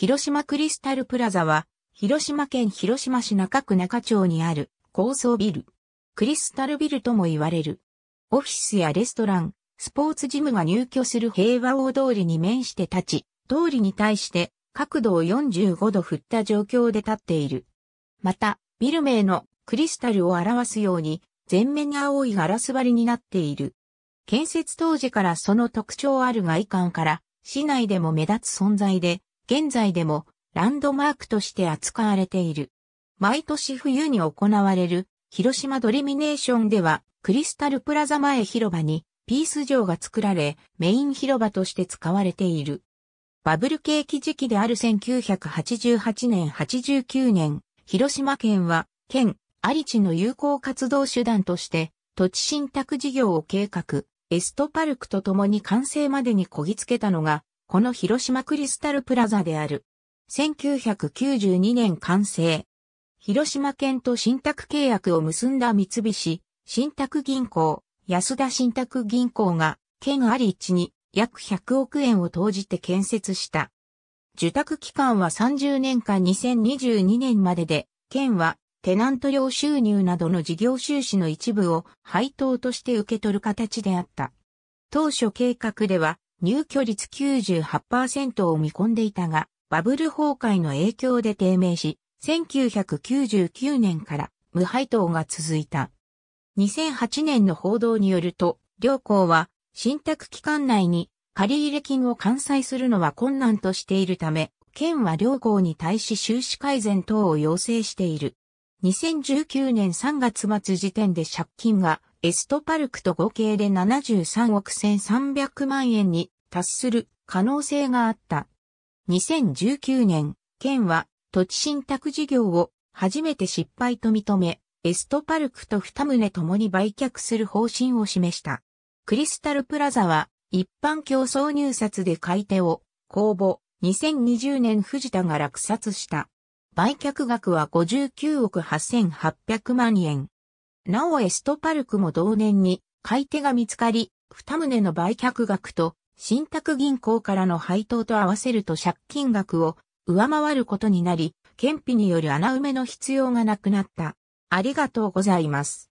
広島クリスタルプラザは、広島県広島市中区中町にある高層ビル。クリスタルビルとも言われる。オフィスやレストラン、スポーツジムが入居する平和大通りに面して立ち、通りに対して角度を45度振った状況で立っている。また、ビル名のクリスタルを表すように、全面青いガラス張りになっている。建設当時からその特徴ある外観から、市内でも目立つ存在で、現在でもランドマークとして扱われている。毎年冬に行われる広島ドリミネーションではクリスタルプラザ前広場にピース城が作られメイン広場として使われている。バブル景気時期である1988年89年、広島県は県、ありちの友好活動手段として土地信託事業を計画、エストパルクと共に完成までにこぎつけたのがこの広島クリスタルプラザである。1992年完成。広島県と信託契約を結んだ三菱、信託銀行、安田信託銀行が、県あり地に約100億円を投じて建設した。受託期間は30年間2022年までで、県はテナント料収入などの事業収支の一部を配当として受け取る形であった。当初計画では入居率98%を見込んでいたが、バブル崩壊の影響で低迷し、1999年から無配当が続いた。2008年の報道によると、両校は、信託期間内に借入金を完済するのは困難としているため、県は両校に対し収支改善等を要請している。2019年3月末時点で借金がエストパルクと合計で73億1300万円に達する可能性があった。2019年、県は土地信託事業を初めて失敗と認め、エストパルクと二棟ともに売却する方針を示した。クリスタルプラザは一般競争入札で買い手を公募2020年藤田が落札した。売却額は59億8800万円。なおエストパルクも同年に買い手が見つかり、二棟の売却額と信託銀行からの配当と合わせると借金額を上回ることになり、憲費による穴埋めの必要がなくなった。ありがとうございます。